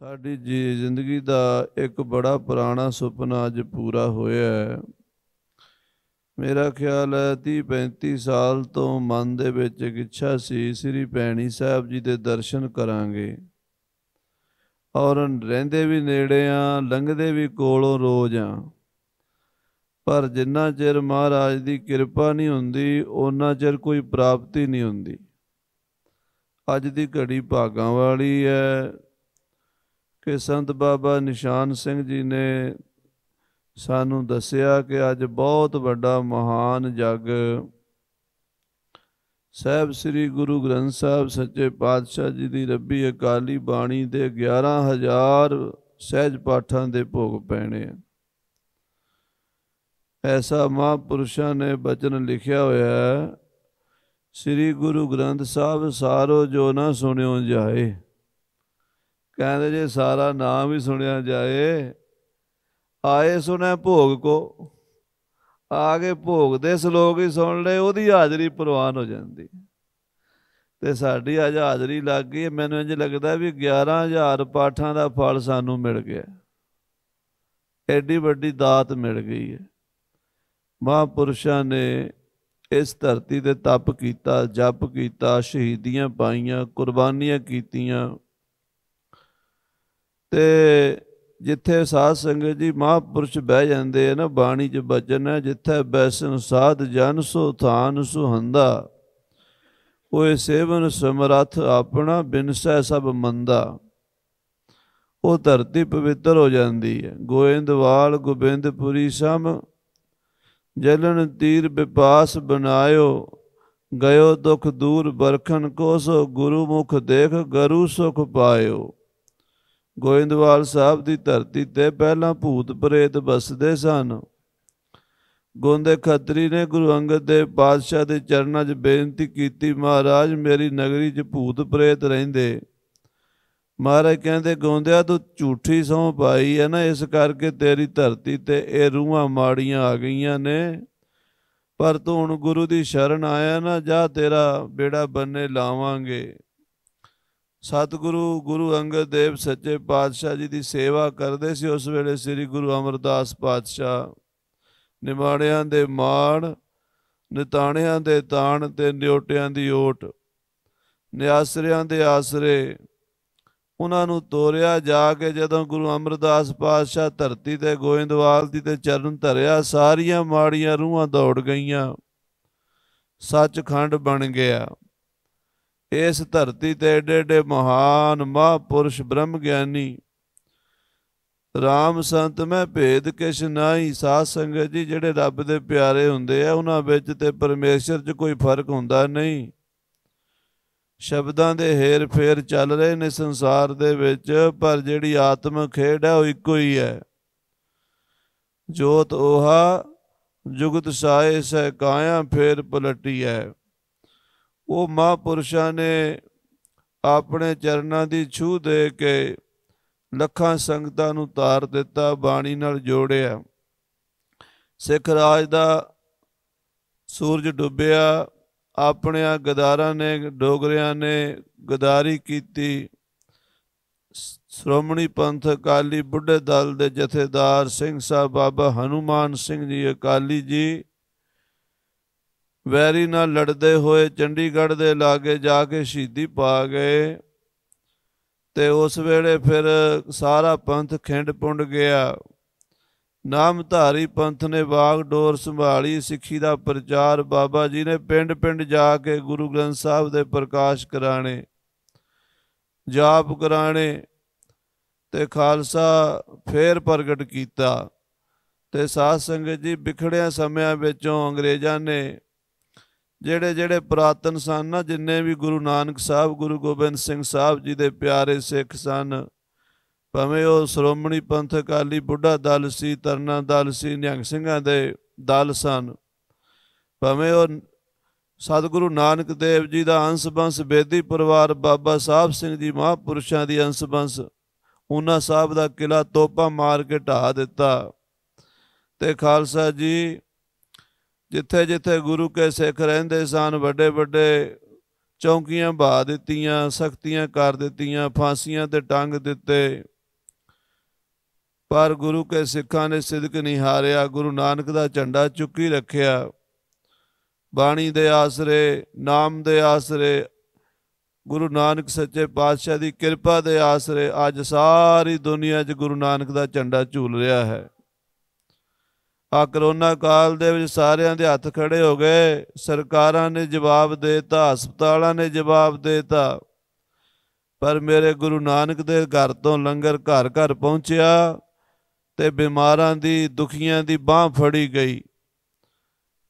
ਸਾਡੀ ਜੀ ਜ਼ਿੰਦਗੀ ਦਾ ਇੱਕ ਬੜਾ ਪੁਰਾਣਾ ਸੁਪਨਾ ਅੱਜ ਪੂਰਾ ਹੋਇਆ ਹੈ ਮੇਰਾ ਖਿਆਲ ਹੈ 30 35 ਸਾਲ ਤੋਂ ਮਨ ਦੇ ਵਿੱਚ ਇੱਕ ਇੱਛਾ ਸੀ ਸ੍ਰੀ ਪੈਣੀ ਸਾਹਿਬ ਜੀ ਦੇ ਦਰਸ਼ਨ ਕਰਾਂਗੇ ਔਰ ਰਹਿੰਦੇ ਵੀ ਨੇੜੇ ਆ ਲੰਘਦੇ ਵੀ ਕੋਲੋਂ ਰੋਜ਼ ਆ ਪਰ ਜਿੰਨਾ ਚਿਰ ਮਹਾਰਾਜ ਦੀ ਕਿਰਪਾ ਨਹੀਂ ਹੁੰਦੀ ਉਹਨਾਂ ਚਿਰ ਕੋਈ ਪ੍ਰਾਪਤੀ ਨਹੀਂ ਹੁੰਦੀ ਅੱਜ ਦੀ ਘੜੀ ਭਾਗਾ ਵਾਲੀ ਹੈ ਕਿ ਸੰਤ ਬਾਬਾ ਨਿਸ਼ਾਨ ਸਿੰਘ ਜੀ ਨੇ ਸਾਨੂੰ ਦੱਸਿਆ ਕਿ ਅੱਜ ਬਹੁਤ ਵੱਡਾ ਮਹਾਨ ਜਗ ਸਹਿਬ ਸ੍ਰੀ ਗੁਰੂ ਗ੍ਰੰਥ ਸਾਹਿਬ ਸੱਚੇ ਪਾਤਸ਼ਾਹ ਜੀ ਦੀ ਰੱਬੀ ਅਕਾਲੀ ਬਾਣੀ ਦੇ 11000 ਸਹਿਜ ਪਾਠਾਂ ਦੇ ਭੋਗ ਪੈਣੇ ਆ ਐਸਾ ਮਹਾਂਪੁਰਸ਼ਾਂ ਨੇ ਬਚਨ ਲਿਖਿਆ ਹੋਇਆ ਹੈ ਸ੍ਰੀ ਗੁਰੂ ਗ੍ਰੰਥ ਸਾਹਿਬ ਸਾਰੋ ਜੋ ਨਾ ਸੁਣਿਓ ਜਾਏ ਕਹਿੰਦੇ ਜੇ ਸਾਰਾ ਨਾਮ ਹੀ ਸੁਣਿਆ ਜਾਏ ਆਏ ਸੁਣੈ ਭੋਗ ਕੋ ਆ ਕੇ ਭੋਗ ਦੇ ਸ਼ਲੋਕ ਹੀ ਸੁਣ ਲੈ ਉਹਦੀ ਹਾਜ਼ਰੀ ਪ੍ਰਵਾਨ ਹੋ ਜਾਂਦੀ ਤੇ ਸਾਡੀ ਅੱਜ ਹਾਜ਼ਰੀ ਲੱਗ ਗਈ ਮੈਨੂੰ ਇੰਜ ਲੱਗਦਾ ਵੀ 11000 ਪਾਠਾਂ ਦਾ ਫਲ ਸਾਨੂੰ ਮਿਲ ਗਿਆ ਐਡੀ ਵੱਡੀ ਦਾਤ ਮਿਲ ਗਈ ਹੈ ਮਹਾਪੁਰਸ਼ਾਂ ਨੇ ਇਸ ਧਰਤੀ ਤੇ ਤਪ ਕੀਤਾ ਜਪ ਕੀਤਾ ਸ਼ਹੀਦੀਆਂ ਪਾਈਆਂ ਕੁਰਬਾਨੀਆਂ ਕੀਤੀਆਂ ਤੇ ਜਿੱਥੇ ਸਾਧ ਸੰਗਤ ਜੀ ਮਹਾਪੁਰਸ਼ ਬਹਿ ਜਾਂਦੇ ਆ ਨਾ ਬਾਣੀ 'ਚ ਬਚਨ ਹੈ ਜਿੱਥੇ ਬੈਸਨ ਸਾਧ ਜਨ ਸੋ ਥਾਨ ਸੁਹੰਦਾ ਕੋਈ ਸੇਵਨ ਸਮਰੱਥ ਆਪਣਾ ਬਿਨਸੈ ਸਭ ਮੰਦਾ ਉਹ ਧਰਤੀ ਪਵਿੱਤਰ ਹੋ ਜਾਂਦੀ ਹੈ ਗੋਇੰਦਵਾਲ ਗੋਬਿੰਦਪੁਰੀ ਸਮ ਜਲਨ ਤੀਰ ਵਿਪਾਸ ਬਨਾਇਓ ਗਇਓ ਦੁਖ ਦੂਰ ਬਰਖਨ ਕੋ ਸੋ ਗੁਰੂ ਮੁਖ ਦੇਖ ਗਰੂ ਸੁਖ ਪਾਇਓ ਗੋਇੰਦਵਾਲ ਸਾਹਿਬ ਦੀ ਧਰਤੀ ਤੇ ਪਹਿਲਾਂ ਭੂਤ ਪ੍ਰੇਤ ਵਸਦੇ ਸਨ ਗੋਂਦੇ ਖੱਤਰੀ ਨੇ ਗੁਰੂ ਅੰਗਦ ਦੇਵ ਪਾਤਸ਼ਾਹ ਦੇ ਚਰਨਾਂ 'ਚ ਬੇਨਤੀ ਕੀਤੀ ਮਹਾਰਾਜ ਮੇਰੀ ਨਗਰੀ 'ਚ ਭੂਤ ਪ੍ਰੇਤ ਰਹਿੰਦੇ ਮਹਾਰਾਜ ਕਹਿੰਦੇ ਗੋਂਦਿਆ ਤੂੰ ਝੂਠੀ ਸੌਂ ਪਾਈ ਹੈ ਨਾ ਇਸ ਕਰਕੇ ਤੇਰੀ ਧਰਤੀ ਤੇ ਇਹ ਰੂਹਾਂ ਮਾੜੀਆਂ ਆ ਗਈਆਂ ਨੇ ਪਰ ਤੂੰ ਹੁਣ ਗੁਰੂ ਦੀ ਸ਼ਰਨ ਆਇਆ ਨਾ ਜਾ ਤੇਰਾ ਬੇੜਾ ਬੰਨੇ ਲਾਵਾਂਗੇ ਸਤਿਗੁਰੂ ਗੁਰੂ ਅੰਗਦ ਦੇਵ ਸੱਚੇ ਪਾਤਸ਼ਾਹ ਜੀ ਦੀ ਸੇਵਾ ਕਰਦੇ ਸੀ ਉਸ ਵੇਲੇ ਸ੍ਰੀ ਗੁਰੂ ਅਮਰਦਾਸ ਪਾਤਸ਼ਾਹ ਨਿਮਾਣਿਆਂ ਦੇ ਮਾਣ ਨਿਤਾਣਿਆਂ ਦੇ ਤਾਣ ਤੇ ਨਿਉਟਿਆਂ ਦੀ ਓਟ ਨਿਆਸਰਿਆਂ ਦੇ ਆਸਰੇ ਉਹਨਾਂ ਨੂੰ ਤੋਰਿਆ ਜਾ ਕੇ ਜਦੋਂ ਗੁਰੂ ਅਮਰਦਾਸ ਪਾਤਸ਼ਾਹ ਧਰਤੀ ਤੇ ਗੋਇੰਦਵਾਲ ਦੀ ਤੇ ਚਰਨ ਧਰਿਆ ਸਾਰੀਆਂ ਮਾੜੀਆਂ ਰੂਹਾਂ ਦੌੜ ਗਈਆਂ ਸੱਚਖੰਡ ਬਣ ਗਿਆ ਇਸ ਧਰਤੀ ਤੇ ਏਡੇ ਏਡੇ ਮਹਾਨ ਮਹਾਪੁਰਸ਼ ਬ੍ਰਹਮ ਗਿਆਨੀ ਰਾਮ ਸੰਤ ਮੈਂ ਭੇਦ ਕਿਛ ਨਹੀਂ ਸਾਧ ਸੰਗਤ ਜੀ ਜਿਹੜੇ ਰੱਬ ਦੇ ਪਿਆਰੇ ਹੁੰਦੇ ਆ ਉਹਨਾਂ ਵਿੱਚ ਤੇ ਪਰਮੇਸ਼ਰ 'ਚ ਕੋਈ ਫਰਕ ਹੁੰਦਾ ਨਹੀਂ ਸ਼ਬਦਾਂ ਦੇ ਹੇਰ ਫੇਰ ਚੱਲ ਰਹੇ ਨੇ ਸੰਸਾਰ ਦੇ ਵਿੱਚ ਪਰ ਜਿਹੜੀ ਆਤਮ ਖੇਡ ਹੈ ਉਹ ਇੱਕੋ ਹੀ ਹੈ ਜੋਤ ਉਹਾ ਜੁਗਤ ਸਾਇ ਸਹਿ ਕਾਇਆ ਫੇਰ ਪਲਟੀ ਹੈ ਉਹ ਮਹਾਪੁਰਸ਼ਾਂ ਨੇ ਆਪਣੇ ਚਰਨਾਂ ਦੀ ਛੂਹ ਦੇ ਕੇ ਲੱਖਾਂ ਸੰਗਤਾਂ ਨੂੰ ਤਾਰ ਦਿੱਤਾ ਬਾਣੀ ਨਾਲ ਜੋੜਿਆ ਸਿੱਖ ਰਾਜ ਦਾ ਸੂਰਜ ਡੁੱਬਿਆ ਆਪਣੇ ਆ ਗਦਾਰਾਂ ਨੇ ਡੋਗਰਿਆਂ ਨੇ ਗਦਾਰੀ ਕੀਤੀ ਸ਼੍ਰੋਮਣੀ ਪੰਥ ਅਕਾਲੀ ਬੁੱਢੇ ਦਲ ਦੇ ਜਥੇਦਾਰ ਸਿੰਘ ਸਾਹਿਬ ਬਾਬਾ ਹਨੂਮਾਨ ਸਿੰਘ ਜੀ ਅਕਾਲੀ ਜੀ ਵੈਰੀ ਨਾਲ ਲੜਦੇ ਹੋਏ ਚੰਡੀਗੜ੍ਹ ਦੇ ਲਾਗੇ ਜਾ ਕੇ ਸ਼ਹੀਦੀ ਪਾ ਗਏ ਤੇ ਉਸ ਵੇਲੇ ਫਿਰ ਸਾਰਾ ਪੰਥ ਖਿੰਡ ਪੁੰਡ ਗਿਆ ਨਾਮਧਾਰੀ ਪੰਥ ਨੇ ਬਾਗ ਡੋਰ ਸੰਭਾਲੀ ਸਿੱਖੀ ਦਾ ਪ੍ਰਚਾਰ ਬਾਬਾ ਜੀ ਨੇ ਪਿੰਡ-ਪਿੰਡ ਜਾ ਕੇ ਗੁਰੂ ਗ੍ਰੰਥ ਸਾਹਿਬ ਦੇ ਪ੍ਰਕਾਸ਼ ਕਰਾਣੇ ਜਾਪ ਕਰਾਣੇ ਤੇ ਖਾਲਸਾ ਫੇਰ ਪ੍ਰਗਟ ਕੀਤਾ ਤੇ ਸਾਧ ਸੰਗਤ ਜੀ ਵਿਖੜਿਆ ਸਮਿਆਂ ਵਿੱਚੋਂ ਅੰਗਰੇਜ਼ਾਂ ਨੇ ਜਿਹੜੇ ਜਿਹੜੇ ਪ੍ਰਾਤਨ ਸਨ ਨਾ ਜਿੰਨੇ ਵੀ ਗੁਰੂ ਨਾਨਕ ਸਾਹਿਬ ਗੁਰੂ ਗੋਬਿੰਦ ਸਿੰਘ ਸਾਹਿਬ ਜੀ ਦੇ ਪਿਆਰੇ ਸਿੱਖ ਸਨ ਭਾਵੇਂ ਉਹ ਸ਼੍ਰੋਮਣੀ ਪੰਥ ਅਕਾਲੀ ਬੁੱਢਾ ਦਲ ਸੀ ਤਰਨਾ ਦਲ ਸੀ ਨਿਹੰਗ ਸਿੰਘਾਂ ਦੇ ਦਲ ਸਨ ਭਾਵੇਂ ਉਹ ਸਤਿਗੁਰੂ ਨਾਨਕ ਦੇਵ ਜੀ ਦਾ ਅੰਸ਼-ਬੰਸ ਬੇਦੀ ਪਰਿਵਾਰ ਬਾਬਾ ਸਾਹਿਬ ਸਿੰਘ ਜੀ ਮਹਾਪੁਰਸ਼ਾਂ ਦੀ ਅੰਸ਼-ਬੰਸ ਉਹਨਾਂ ਸਾਹਿਬ ਦਾ ਕਿਲਾ ਤੋਪਾ ਮਾਰ ਕੇ ਢਾ ਦਿੱਤਾ ਤੇ ਖਾਲਸਾ ਜੀ ਜਿੱਥੇ ਜਿੱਥੇ ਗੁਰੂ ਕੇ ਸਿੱਖ ਰਹਿੰਦੇ ਸਨ ਵੱਡੇ ਵੱਡੇ ਚੌਂਕੀਆਂ ਬਾ ਦਿੱਤੀਆਂ ਸਖਤੀਆਂ ਕਰ ਦਿੱਤੀਆਂ ਫਾਂਸੀਆਂ ਤੇ ਟੰਗ ਦਿੱਤੇ ਪਰ ਗੁਰੂ ਕੇ ਸਿੱਖਾਂ ਨੇ ਸਿਦਕ ਨਹੀਂ ਹਾਰਿਆ ਗੁਰੂ ਨਾਨਕ ਦਾ ਝੰਡਾ ਚੁੱਕੀ ਰੱਖਿਆ ਬਾਣੀ ਦੇ ਆਸਰੇ ਨਾਮ ਦੇ ਆਸਰੇ ਗੁਰੂ ਨਾਨਕ ਸੱਚੇ ਪਾਤਸ਼ਾਹ ਦੀ ਕਿਰਪਾ ਦੇ ਆਸਰੇ ਅੱਜ ਸਾਰੀ ਦੁਨੀਆ 'ਚ ਗੁਰੂ ਨਾਨਕ ਦਾ ਝੰਡਾ ਝੂਲ ਰਿਹਾ ਹੈ ਆ ਕਰੋਨਾ ਕਾਲ ਦੇ ਵਿੱਚ ਸਾਰਿਆਂ ਦੇ ਹੱਥ ਖੜੇ ਹੋ ਗਏ ਸਰਕਾਰਾਂ ਨੇ ਜਵਾਬ ਦੇਤਾ ਹਸਪਤਾਲਾਂ ਨੇ ਜਵਾਬ ਦੇਤਾ ਪਰ ਮੇਰੇ ਗੁਰੂ ਨਾਨਕ ਦੇ ਘਰ ਤੋਂ ਲੰਗਰ ਘਰ ਘਰ ਪਹੁੰਚਿਆ ਤੇ ਬਿਮਾਰਾਂ ਦੀ ਦੁਖੀਆਂ ਦੀ ਬਾਹ ਫੜੀ ਗਈ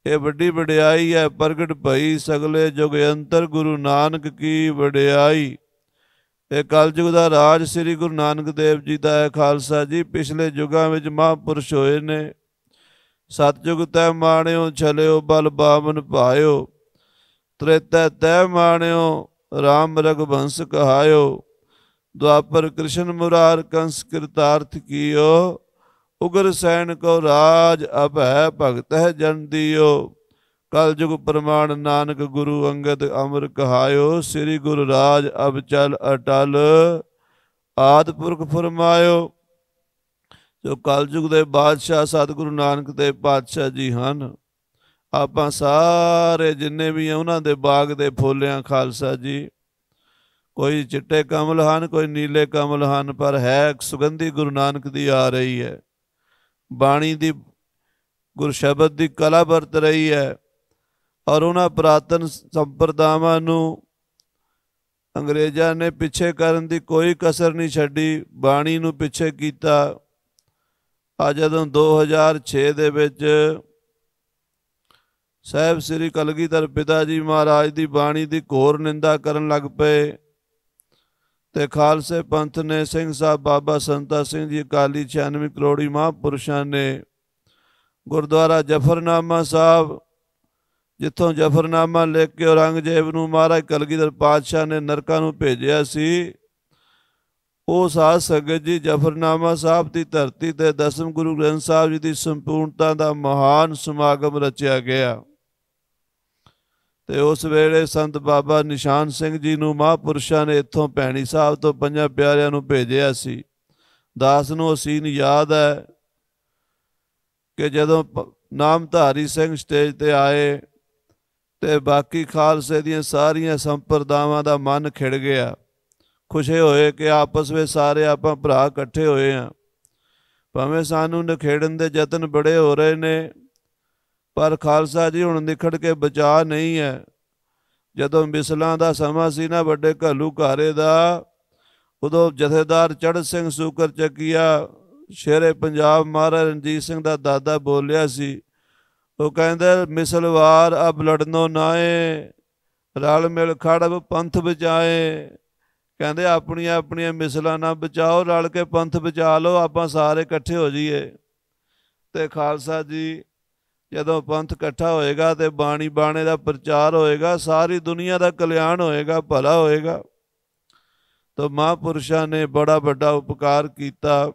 ਇਹ ਵੱਡੀ ਵਡਿਆਈ ਹੈ ਪ੍ਰਗਟ ਭਈ ਸਗਲੇ ਜੁਗ ਅੰਤਰ ਗੁਰੂ ਨਾਨਕ ਕੀ ਵਡਿਆਈ ਇਹ ਕਲਯੁਗ ਦਾ ਰਾਜ ਸ੍ਰੀ ਗੁਰੂ ਨਾਨਕ ਦੇਵ ਜੀ ਦਾ ਹੈ ਖਾਲਸਾ ਜੀ ਪਿਛਲੇ ਯੁਗਾਂ ਵਿੱਚ ਮਹਾਪੁਰਸ਼ ਹੋਏ ਨੇ ਸਤਜੁਗ ਤੈ ਮਾਣਿਓ ਛਲਿਓ ਬਲ ਬਾਵਨ ਭਾਇਓ ਤ੍ਰਿਤੈ ਤੈ ਮਾਣਿਓ ਰਾਮ ਰਗਵੰਸ ਕਹਾਇਓ ਦੁਆਪਰ ਕ੍ਰਿਸ਼ਨ ਮੁਰਾਰ ਕੰਸ ਕਿਰਤਾਰਥ ਕੀਓ ਉਗਰ ਸੈਨ ਕੋ ਰਾਜ ਅਭੈ ਭਗਤ ਹੈ ਜਨ ਦਿਓ ਜੁਗ ਪ੍ਰਮਾਣ ਨਾਨਕ ਗੁਰੂ ਅੰਗਦ ਅਮਰ ਕਹਾਇਓ ਸ੍ਰੀ ਗੁਰੂ ਰਾਜ ਅਬ ਚਲ ਅਟਲ ਆਦ ਪੁਰਖ ਫਰਮਾਇਓ ਜੋ ਕਲਯੁਗ ਦੇ ਬਾਦਸ਼ਾਹ ਸਤਿਗੁਰੂ ਨਾਨਕ ਦੇ ਪਾਤਸ਼ਾਹ ਜੀ ਹਨ ਆਪਾਂ ਸਾਰੇ ਜਿੰਨੇ ਵੀ ਆ ਉਹਨਾਂ ਦੇ ਬਾਗ ਦੇ ਫੁੱਲਿਆਂ ਖਾਲਸਾ ਜੀ ਕੋਈ ਚਿੱਟੇ ਕਮਲ ਹਨ ਕੋਈ ਨੀਲੇ ਕਮਲ ਹਨ ਪਰ ਹੈ ਸੁਗੰਧੀ ਗੁਰੂ ਨਾਨਕ ਦੀ ਆ ਰਹੀ ਹੈ ਬਾਣੀ ਦੀ ਗੁਰ ਸ਼ਬਦ ਦੀ ਕਲਾ ਵਰਤ ਰਹੀ ਹੈ ਔਰ ਉਹਨਾਂ ਪ੍ਰਾਤਨ ਸੰਪਰਦਾਵਾਂ ਨੂੰ ਅੰਗਰੇਜ਼ਾਂ ਨੇ ਪਿੱਛੇ ਕਰਨ ਦੀ ਕੋਈ ਕਸਰ ਨਹੀਂ ਛੱਡੀ ਬਾਣੀ ਨੂੰ ਪਿੱਛੇ ਕੀਤਾ ਆ ਜਦੋਂ 2006 ਦੇ ਵਿੱਚ ਸਾਹਿਬ ਸ੍ਰੀ ਕਲਗੀਧਰ ਪਿਤਾ ਜੀ ਮਹਾਰਾਜ ਦੀ ਬਾਣੀ ਦੀ ਘੋਰ ਨਿੰਦਾ ਕਰਨ ਲੱਗ ਪਏ ਤੇ ਖਾਲਸੇ ਪੰਥ ਨੇ ਸਿੰਘ ਸਾਹਿਬ ਬਾਬਾ ਸੰਤਾ ਸਿੰਘ ਜੀ ਅਕਾਲੀ 96 ਕਰੋੜੀ ਮਹਾਂਪੁਰਸ਼ਾਂ ਨੇ ਗੁਰਦੁਆਰਾ ਜਫਰਨਾਮਾ ਸਾਹਿਬ ਜਿੱਥੋਂ ਜਫਰਨਾਮਾ ਲਿਖ ਕੇ ਔਰੰਗਜ਼ੇਬ ਨੂੰ ਮਹਾਰਾਜ ਕਲਗੀਧਰ ਪਾਤਸ਼ਾਹ ਨੇ ਨਰਕਾਂ ਨੂੰ ਭੇਜਿਆ ਸੀ ਉਹ ਸਾਧ ਸੰਗਤ ਜੀ ਜਫਰਨਾਮਾ ਸਾਹਿਬ ਦੀ ਧਰਤੀ ਤੇ ਦਸਮ ਗੁਰੂ ਗ੍ਰੰਥ ਸਾਹਿਬ ਜੀ ਦੀ ਸੰਪੂਰਨਤਾ ਦਾ ਮਹਾਨ ਸਮਾਗਮ ਰਚਿਆ ਗਿਆ ਤੇ ਉਸ ਵੇਲੇ ਸੰਤ ਬਾਬਾ ਨਿਸ਼ਾਨ ਸਿੰਘ ਜੀ ਨੂੰ ਮਹਾਪੁਰਸ਼ਾਂ ਨੇ ਇੱਥੋਂ ਪੈਣੀ ਸਾਹਿਬ ਤੋਂ ਪੰਜਾਂ ਪਿਆਰਿਆਂ ਨੂੰ ਭੇਜਿਆ ਸੀ ਦਾਸ ਨੂੰ ਅਸੀਨ ਯਾਦ ਹੈ ਕਿ ਜਦੋਂ ਨਾਮਧਾਰੀ ਸਿੰਘ ਸਟੇਜ ਤੇ ਆਏ ਤੇ ਬਾਕੀ ਖਾਲਸੇ ਦੀਆਂ ਸਾਰੀਆਂ ਸੰਪਰਦਾਵਾਂ ਦਾ ਮਨ ਖਿੜ ਗਿਆ ਖੁਸ਼ੇ ਹੋਏ ਕਿ ਆਪਸ ਵਿੱਚ ਸਾਰੇ ਆਪਾਂ ਭਰਾ ਇਕੱਠੇ ਹੋਏ ਆ ਭਾਵੇਂ ਸਾਨੂੰ ਨਖੇੜਨ ਦੇ ਯਤਨ ਬੜੇ ਹੋ ਰਹੇ ਨੇ ਪਰ ਖਾਲਸਾ ਜੀ ਹੁਣ ਨਿਖੜ ਕੇ ਬਚਾ ਨਹੀਂ ਹੈ ਜਦੋਂ ਮਿਸਲਾਂ ਦਾ ਸਮਾਂ ਸੀ ਨਾ ਵੱਡੇ ਘਾਲੂ ਘਾਰੇ ਦਾ ਉਦੋਂ ਜਥੇਦਾਰ ਚੜ ਸਿੰਘ ਸੂਕਰ ਚੱਕੀਆ ਸ਼ੇਰੇ ਪੰਜਾਬ ਮਹਾਰਾਜ ਰਣਜੀਤ ਸਿੰਘ ਦਾ ਦਾਦਾ ਬੋਲਿਆ ਸੀ ਉਹ ਕਹਿੰਦਾ ਮਿਸਲਵਾਰ ਅਬ ਲੜਨੋ ਨਾਏ ਰਲ ਮਿਲ ਖੜਬ ਪੰਥ ਬਚਾਏ ਕਹਿੰਦੇ ਆਪਣੀਆਂ ਆਪਣੀਆਂ ਮਿਸਲਾਂ ਨਾ ਬਚਾਓ ਰਲ ਕੇ ਪੰਥ ਬਚਾ ਲਓ ਆਪਾਂ ਸਾਰੇ ਇਕੱਠੇ ਹੋ ਜਾਈਏ ਤੇ ਖਾਲਸਾ ਜੀ ਜਦੋਂ ਪੰਥ ਇਕੱਠਾ ਹੋਏਗਾ ਤੇ ਬਾਣੀ ਬਾਣੇ ਦਾ ਪ੍ਰਚਾਰ ਹੋਏਗਾ ਸਾਰੀ ਦੁਨੀਆ ਦਾ ਕਲਿਆਣ ਹੋਏਗਾ ਭਲਾ ਹੋਏਗਾ ਤਾਂ ਮਹਾਪੁਰਸ਼ਾਂ ਨੇ ਬੜਾ ਵੱਡਾ ਉਪਕਾਰ ਕੀਤਾ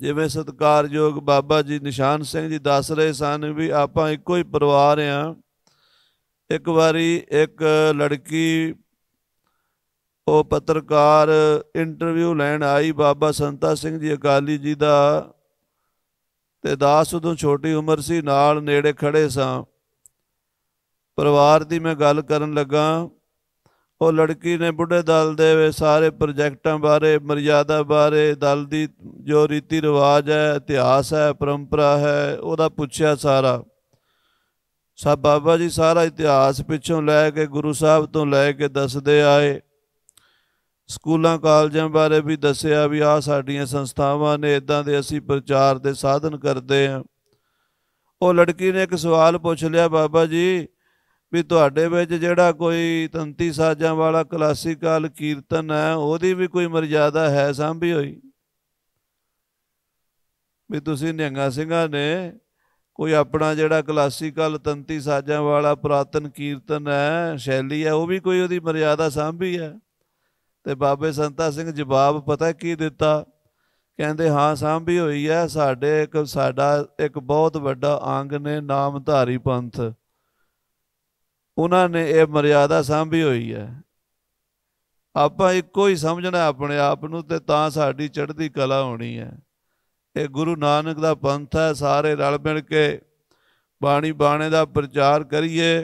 ਜਿਵੇਂ ਸਤਕਾਰਯੋਗ ਬਾਬਾ ਜੀ ਨਿਸ਼ਾਨ ਸਿੰਘ ਜੀ ਦੱਸ ਰਹੇ ਸਨ ਵੀ ਆਪਾਂ ਇੱਕੋ ਹੀ ਪਰਿਵਾਰ ਆ ਇੱਕ ਵਾਰੀ ਇੱਕ ਲੜਕੀ ਉਹ ਪੱਤਰਕਾਰ ਇੰਟਰਵਿਊ ਲੈਣ ਆਈ ਬਾਬਾ ਸੰਤਾ ਸਿੰਘ ਜੀ ਅਕਾਲੀ ਜੀ ਦਾ ਤੇ ਦਾਸ ਉਦੋਂ ਛੋਟੀ ਉਮਰ ਸੀ ਨਾਲ ਨੇੜੇ ਖੜੇ ਸਾਂ ਪਰਿਵਾਰ ਦੀ ਮੈਂ ਗੱਲ ਕਰਨ ਲੱਗਾ ਉਹ ਲੜਕੀ ਨੇ ਬੁੱਢੇ ਦਲ ਦੇ ਸਾਰੇ ਪ੍ਰੋਜੈਕਟਾਂ ਬਾਰੇ ਮਰਿਆਦਾ ਬਾਰੇ ਦਲ ਦੀ ਜੋ ਰੀਤੀ ਰਿਵਾਜ ਹੈ ਇਤਿਹਾਸ ਹੈ ਪਰੰਪਰਾ ਹੈ ਉਹਦਾ ਪੁੱਛਿਆ ਸਾਰਾ ਸਭ ਬਾਬਾ ਜੀ ਸਾਰਾ ਇਤਿਹਾਸ ਪਿੱਛੋਂ ਲੈ ਕੇ ਗੁਰੂ ਸਾਹਿਬ ਤੋਂ ਲੈ ਕੇ ਦੱਸਦੇ ਆਏ ਸਕੂਲਾਂ ਕਾਲਜਾਂ ਬਾਰੇ ਵੀ ਦੱਸਿਆ ਵੀ ਆ ਸਾਡੀਆਂ ਸੰਸਥਾਵਾਂ ਨੇ ਇਦਾਂ ਦੇ ਅਸੀਂ ਪ੍ਰਚਾਰ ਦੇ ਸਾਧਨ ਕਰਦੇ ਆ ਉਹ ਲੜਕੀ ਨੇ ਇੱਕ ਸਵਾਲ ਪੁੱਛ ਲਿਆ ਬਾਬਾ ਜੀ ਵੀ ਤੁਹਾਡੇ ਵਿੱਚ ਜਿਹੜਾ ਕੋਈ ਤੰਤੀ ਸਾਜ਼ਾਂ ਵਾਲਾ ਕਲਾਸੀਕਲ ਕੀਰਤਨ ਹੈ ਉਹਦੀ ਵੀ ਕੋਈ ਮਰਜ਼ਾਦਾ ਹੈ ਸਾਂਭੀ ਹੋਈ ਵੀ ਤੁਸੀਂ ਨਿਹੰਗਾ ਸਿੰਘਾਂ ਨੇ ਕੋਈ ਆਪਣਾ ਜਿਹੜਾ ਕਲਾਸੀਕਲ ਤੰਤੀ ਸਾਜ਼ਾਂ ਵਾਲਾ ਪ੍ਰਾਤਨ ਕੀਰਤਨ ਹੈ ਸ਼ੈਲੀ ਹੈ ਉਹ ਵੀ ਕੋਈ ਉਹਦੀ ਮਰਜ਼ਾਦਾ ਸਾਂਭੀ ਹੈ ਤੇ ਬਾਬੇ ਸੰਤਾ ਸਿੰਘ ਜਵਾਬ ਪਤਾ ਕੀ ਦਿੱਤਾ ਕਹਿੰਦੇ ਹਾਂ ਸਾਂਭੀ ਵੀ ਹੋਈ ਹੈ ਸਾਡੇ ਇੱਕ ਸਾਡਾ ਇੱਕ ਬਹੁਤ ਵੱਡਾ ਅੰਗ ਨੇ ਨਾਮਧਾਰੀ ਪੰਥ ਉਹਨਾਂ ਨੇ ਇਹ ਮਰਿਆਦਾ ਸਾਂਭੀ ਹੋਈ ਹੈ ਆਪਾਂ ਇੱਕੋ ਹੀ ਸਮਝਣਾ ਆਪਣੇ ਆਪ ਨੂੰ ਤੇ ਤਾਂ ਸਾਡੀ ਚੜ੍ਹਦੀ ਕਲਾ ਹੋਣੀ ਹੈ ਇਹ ਗੁਰੂ ਨਾਨਕ ਦਾ ਪੰਥ ਹੈ ਸਾਰੇ ਰਲ ਮਿਲ ਕੇ ਬਾਣੀ ਬਾਣੇ ਦਾ ਪ੍ਰਚਾਰ ਕਰੀਏ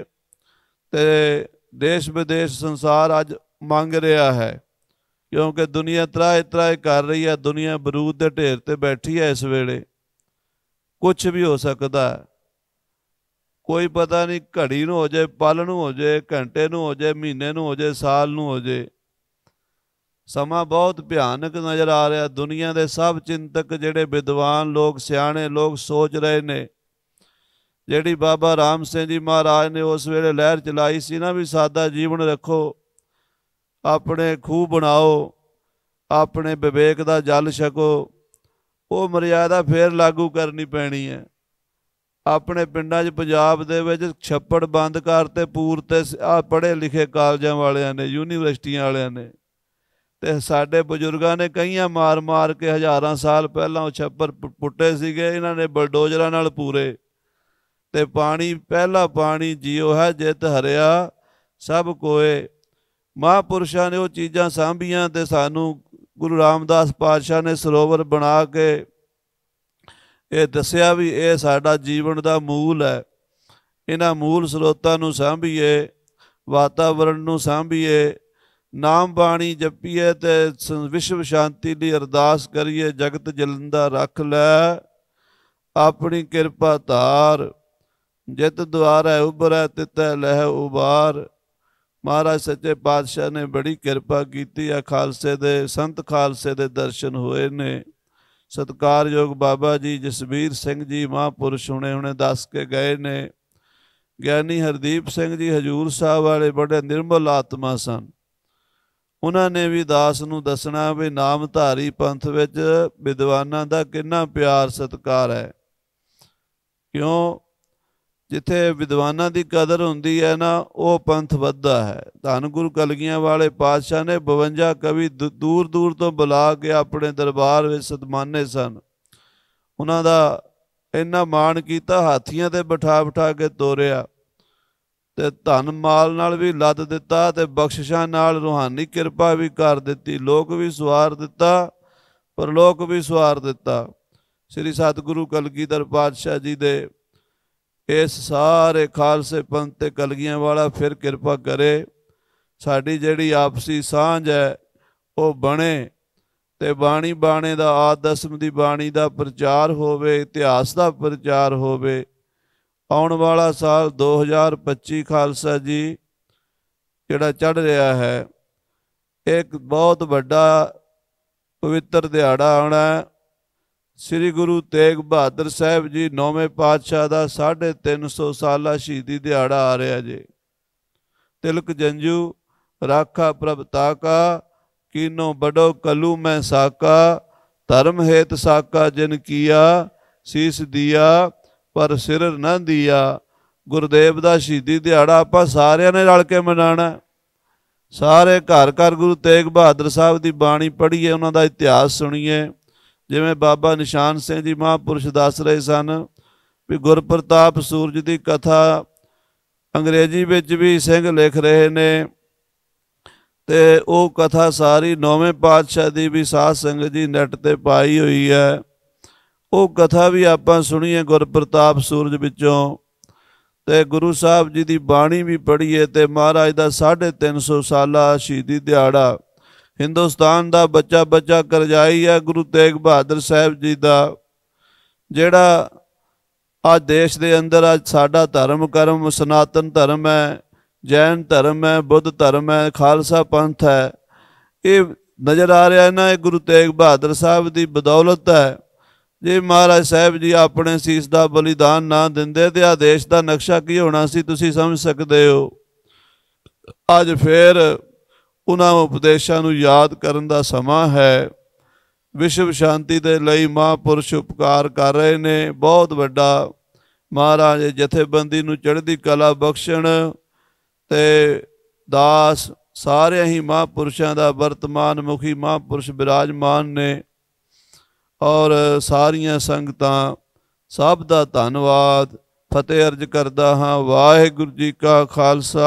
ਤੇ ਦੇਸ਼ ਵਿਦੇਸ਼ ਸੰਸਾਰ ਅੱਜ ਮੰਗ ਰਿਹਾ ਹੈ ਕਿਉਂਕਿ ਦੁਨੀਆ ਤਰਾਏ ਤਰਾਏ ਕਰ ਰਹੀ ਹੈ ਦੁਨੀਆ ਬਰੂਦ ਦੇ ਢੇਰ ਤੇ ਬੈਠੀ ਹੈ ਇਸ ਵੇਲੇ ਕੁਝ ਵੀ ਹੋ ਸਕਦਾ ਕੋਈ ਪਤਾ ਨਹੀਂ ਘੜੀ ਨੂੰ ਹੋ ਜਾਏ ਪਲ ਨੂੰ ਹੋ ਜਾਏ ਘੰਟੇ ਨੂੰ ਹੋ ਜਾਏ ਮਹੀਨੇ ਨੂੰ ਹੋ ਜਾਏ ਸਾਲ ਨੂੰ ਹੋ ਜਾਏ ਸਮਾਂ ਬਹੁਤ ਭਿਆਨਕ ਨਜ਼ਰ ਆ ਰਿਹਾ ਦੁਨੀਆ ਦੇ ਸਭ ਚਿੰਤਕ ਜਿਹੜੇ ਵਿਦਵਾਨ ਲੋਕ ਸਿਆਣੇ ਲੋਕ ਸੋਚ ਰਹੇ ਨੇ ਜਿਹੜੀ ਬਾਬਾ ਰਾਮ ਸਿੰਘ ਜੀ ਮਹਾਰਾਜ ਨੇ ਉਸ ਵੇਲੇ ਲਹਿਰ ਚਲਾਈ ਸੀ ਨਾ ਵੀ ਸਾਦਾ ਜੀਵਨ ਰੱਖੋ ਆਪਣੇ ਖੂਹ ਬਣਾਓ ਆਪਣੇ ਵਿਵੇਕ ਦਾ ਜਲ ਛਕੋ ਉਹ ਮਰਿਆਦਾ ਫੇਰ ਲਾਗੂ ਕਰਨੀ ਪੈਣੀ ਹੈ ਆਪਣੇ ਪਿੰਡਾਂ 'ਚ ਪੰਜਾਬ ਦੇ ਵਿੱਚ ਛੱਪੜ ਬੰਦ ਕਰਤੇ ਪੂਰ ਤੇ ਆ ਪੜ੍ਹੇ ਲਿਖੇ ਕਾਲਜਾਂ ਵਾਲਿਆਂ ਨੇ ਯੂਨੀਵਰਸਿਟੀਆਂ ਵਾਲਿਆਂ ਨੇ ਤੇ ਸਾਡੇ ਬਜ਼ੁਰਗਾਂ ਨੇ ਕਈਆਂ ਮਾਰ-ਮਾਰ ਕੇ ਹਜ਼ਾਰਾਂ ਸਾਲ ਪਹਿਲਾਂ ਉਹ ਛੱਪੜ ਪੁੱਟੇ ਸੀਗੇ ਇਹਨਾਂ ਨੇ ਬਲਡੋਜ਼ਰਾਂ ਨਾਲ ਪੂਰੇ ਤੇ ਪਾਣੀ ਪਹਿਲਾ ਪਾਣੀ ਜਿਉ ਹੈ ਜਿਤ ਹਰਿਆ ਸਭ ਕੋਏ ਮਹਾਪੁਰਸ਼ਾਂ ਨੇ ਉਹ ਚੀਜ਼ਾਂ ਸਾਂਭੀਆਂ ਤੇ ਸਾਨੂੰ ਗੁਰੂ ਰਾਮਦਾਸ ਪਾਤਸ਼ਾਹ ਨੇ ਸਰੋਵਰ ਬਣਾ ਕੇ ਇਹ ਦੱਸਿਆ ਵੀ ਇਹ ਸਾਡਾ ਜੀਵਨ ਦਾ ਮੂਲ ਹੈ ਇਹਨਾਂ ਮੂਲ ਸਰੋਤਾਂ ਨੂੰ ਸਾਂਭੀਏ ਵਾਤਾਵਰਣ ਨੂੰ ਸਾਂਭੀਏ ਨਾਮ ਬਾਣੀ ਜਪੀਏ ਤੇ ਵਿਸ਼ਵ ਸ਼ਾਂਤੀ ਲਈ ਅਰਦਾਸ ਕਰੀਏ ਜਗਤ ਜਲੰਦਾ ਰੱਖ ਲੈ ਆਪਣੀ ਕਿਰਪਾ ਧਾਰ ਜਿਤ ਹੈ ਉਭਰੈ ਤਿਤੈ ਲਹਿ ਉਬਾਰ ਮਹਾਰਾਜ ਸੱਚੇ ਪਾਤਸ਼ਾਹ ਨੇ ਬੜੀ ਕਿਰਪਾ ਕੀਤੀ ਆ ਖਾਲਸੇ ਦੇ ਸੰਤ ਖਾਲਸੇ ਦੇ ਦਰਸ਼ਨ ਹੋਏ ਨੇ ਸਤਕਾਰਯੋਗ ਬਾਬਾ ਜੀ ਜਸਵੀਰ ਸਿੰਘ ਜੀ ਮਹਾਪੁਰਸ਼ ਹੁਣੇ ਹੁਣੇ ਦੱਸ ਕੇ ਗਏ ਨੇ ਗਿਆਨੀ ਹਰਦੀਪ ਸਿੰਘ ਜੀ ਹਜੂਰ ਸਾਹਿਬ ਵਾਲੇ ਬੜੇ ਨਿਰਮਲ ਆਤਮਾ ਸਨ ਉਹਨਾਂ ਨੇ ਵੀ ਦਾਸ ਨੂੰ ਦੱਸਣਾ ਵੀ ਨਾਮਧਾਰੀ ਪੰਥ ਵਿੱਚ ਵਿਦਵਾਨਾਂ ਦਾ ਕਿੰਨਾ ਪਿਆਰ ਸਤਕਾਰ ਹੈ ਕਿਉਂ ਜਿੱਥੇ ਵਿਦਵਾਨਾਂ ਦੀ ਕਦਰ ਹੁੰਦੀ ਹੈ ਨਾ ਉਹ ਪੰਥ ਵੱਧਦਾ ਹੈ ਧੰਨ ਗੁਰੂ ਕਲਗੀਆਂ ਵਾਲੇ ਪਾਤਸ਼ਾਹ ਨੇ 52 ਕਵੀ ਦੂਰ ਦੂਰ ਤੋਂ ਬੁਲਾ ਕੇ ਆਪਣੇ ਦਰਬਾਰ ਵਿੱਚ ਸਤਮਾਨੇ ਸਨ ਉਹਨਾਂ ਦਾ ਇੰਨਾ ਮਾਣ ਕੀਤਾ ਹਾਥੀਆਂ ਤੇ ਬਿਠਾ ਬਿਠਾ ਕੇ ਤੋਰਿਆ ਤੇ ਧਨ ਮਾਲ ਨਾਲ ਵੀ ਲੱਦ ਦਿੱਤਾ ਤੇ ਬਖਸ਼ਿਸ਼ਾਂ ਨਾਲ ਰੋਹਾਨੀ ਕਿਰਪਾ ਵੀ ਕਰ ਦਿੱਤੀ ਲੋਕ ਵੀ ਸਵਾਰ ਦਿੱਤਾ ਪਰਲੋਕ ਵੀ ਸਵਾਰ ਦਿੱਤਾ ਸ੍ਰੀ ਸਤਿਗੁਰੂ ਕਲਗੀਧਰ ਪਾਤਸ਼ਾਹ ਜੀ ਦੇ ਇਸ ਸਾਰੇ ਖਾਲਸੇ ਪੰਥ ਤੇ ਕਲਗੀਆਂ ਵਾਲਾ ਫਿਰ ਕਿਰਪਾ ਕਰੇ ਸਾਡੀ ਜਿਹੜੀ ਆਪਸੀ ਸਾਂਝ ਹੈ ਉਹ ਬਣੇ ਤੇ ਬਾਣੀ ਬਾਣੇ ਦਾ ਆਦਸਮ ਦੀ ਬਾਣੀ ਦਾ ਪ੍ਰਚਾਰ ਹੋਵੇ ਇਤਿਹਾਸ ਦਾ ਪ੍ਰਚਾਰ ਹੋਵੇ ਆਉਣ ਵਾਲਾ ਸਾਲ 2025 ਖਾਲਸਾ ਜੀ ਜਿਹੜਾ ਚੜ ਰਿਹਾ ਹੈ ਇੱਕ ਬਹੁਤ ਵੱਡਾ ਪਵਿੱਤਰ ਦਿਹਾੜਾ ਆਉਣਾ ਹੈ ਸ੍ਰੀ ਗੁਰੂ ਤੇਗ ਬਹਾਦਰ ਸਾਹਿਬ ਜੀ ਨੌਵੇਂ ਪਾਤਸ਼ਾਹ ਦਾ 350 ਸਾਲਾ ਸ਼ਹੀਦੀ ਦਿਹਾੜਾ ਆ ਰਿਹਾ ਜੇ ਤਿਲਕ ਜੰਜੂ ਰਾਖਾ ਪ੍ਰਭ ਤਾਕਾ ਕੀਨੋ ਬੜੋ ਕਲੂ ਮੈਂ ਸਾਕਾ ਧਰਮ ਹੇਤ ਸਾਕਾ ਜਿਨ ਕੀਆ ਸੀਸ ਦਿਆ ਪਰ ਸਿਰ ਨਾ ਦਿਆ ਗੁਰਦੇਵ ਦਾ ਸ਼ਹੀਦੀ ਦਿਹਾੜਾ ਆਪਾਂ ਸਾਰਿਆਂ ਨੇ ਰਲ ਕੇ ਮਨਾਣਾ ਸਾਰੇ ਘਰ ਘਰ ਗੁਰੂ ਤੇਗ ਬਹਾਦਰ ਸਾਹਿਬ ਦੀ ਬਾਣੀ ਪੜ੍ਹੀਏ ਉਹਨਾਂ ਦਾ ਇਤਿਹਾਸ ਸੁਣੀਏ ਜਿਵੇਂ ਬਾਬਾ ਨਿਸ਼ਾਨ ਸਿੰਘ ਜੀ ਮਹਾਪੁਰਸ਼ ਦੱਸ ਰਹੇ ਸਨ ਵੀ ਗੁਰਪ੍ਰਤਾਪ ਸੂਰਜ ਦੀ ਕਥਾ ਅੰਗਰੇਜ਼ੀ ਵਿੱਚ ਵੀ ਸਿੰਘ ਲਿਖ ਰਹੇ ਨੇ ਤੇ ਉਹ ਕਥਾ ਸਾਰੀ ਨੌਵੇਂ ਪਾਤਸ਼ਾਹ ਦੀ ਵੀ ਸਾਧ ਸੰਗਤ ਜੀ ਨੈਟ ਤੇ ਪਾਈ ਹੋਈ ਹੈ ਉਹ ਕਥਾ ਵੀ ਆਪਾਂ ਸੁਣੀਏ ਗੁਰਪ੍ਰਤਾਪ ਸੂਰਜ ਵਿੱਚੋਂ ਤੇ ਗੁਰੂ ਸਾਹਿਬ ਜੀ ਦੀ ਬਾਣੀ ਵੀ ਪੜ੍ਹੀਏ ਤੇ ਮਹਾਰਾਜ ਦਾ 350 ਸਾਲਾ ਸ਼ਹੀਦੀ ਦਿਹਾੜਾ ਹਿੰਦੁਸਤਾਨ ਦਾ ਬੱਚਾ ਬੱਚਾ ਕਰਜਾਈ ਹੈ ਗੁਰੂ ਤੇਗ ਬਹਾਦਰ ਸਾਹਿਬ ਜੀ ਦਾ ਜਿਹੜਾ ਆ ਦੇਸ਼ ਦੇ ਅੰਦਰ ਅੱਜ ਸਾਡਾ ਧਰਮ ਕਰਮ ਸਨਾਤਨ ਧਰਮ ਹੈ ਜੈਨ ਧਰਮ ਹੈ ਬੁੱਧ ਧਰਮ ਹੈ ਖਾਲਸਾ ਪੰਥ ਹੈ ਇਹ ਨਜ਼ਰ ਆ ਰਿਹਾ ਨਾ ਇਹ ਗੁਰੂ ਤੇਗ ਬਹਾਦਰ ਸਾਹਿਬ ਦੀ ਬਦੌਲਤ ਹੈ ਜੇ ਮਹਾਰਾਜ ਸਾਹਿਬ ਜੀ ਆਪਣੇ ਸੀਸ ਦਾ ਬਲੀਦਾਨ ਨਾ ਦਿੰਦੇ ਤੇ ਆ ਦੇਸ਼ ਦਾ ਨਕਸ਼ਾ ਕੀ ਹੋਣਾ ਸੀ ਤੁਸੀਂ ਸਮਝ ਸਕਦੇ ਹੋ ਅੱਜ ਫੇਰ ਉਹਨਾਂ ਉਪਦੇਸ਼ਾਂ ਨੂੰ ਯਾਦ ਕਰਨ ਦਾ ਸਮਾਂ ਹੈ ਵਿਸ਼ਵ ਸ਼ਾਂਤੀ ਦੇ ਲਈ ਮਹਾਪੁਰਸ਼ ਉਪਕਾਰ ਕਰ ਰਹੇ ਨੇ ਬਹੁਤ ਵੱਡਾ ਮਹਾਰਾਜ ਜਥੇਬੰਦੀ ਨੂੰ ਚੜ੍ਹਦੀ ਕਲਾ ਬਖਸ਼ਣ ਤੇ ਦਾਸ ਸਾਰੇ ਹੀ ਮਹਾਪੁਰਸ਼ਾਂ ਦਾ ਵਰਤਮਾਨ ਮੁਖੀ ਮਹਾਪੁਰਸ਼ ਬਿਰਾਜਮਾਨ ਨੇ ਔਰ ਸਾਰੀਆਂ ਸੰਗਤਾਂ ਸਭ ਦਾ ਧੰਨਵਾਦ ਫਤਿਹ ਅਰਜ ਕਰਦਾ ਹਾਂ ਵਾਹਿਗੁਰੂ ਜੀ ਕਾ ਖਾਲਸਾ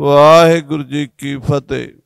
ਵਾਹਿਗੁਰੂ ਜੀ ਕੀ ਫਤਿਹ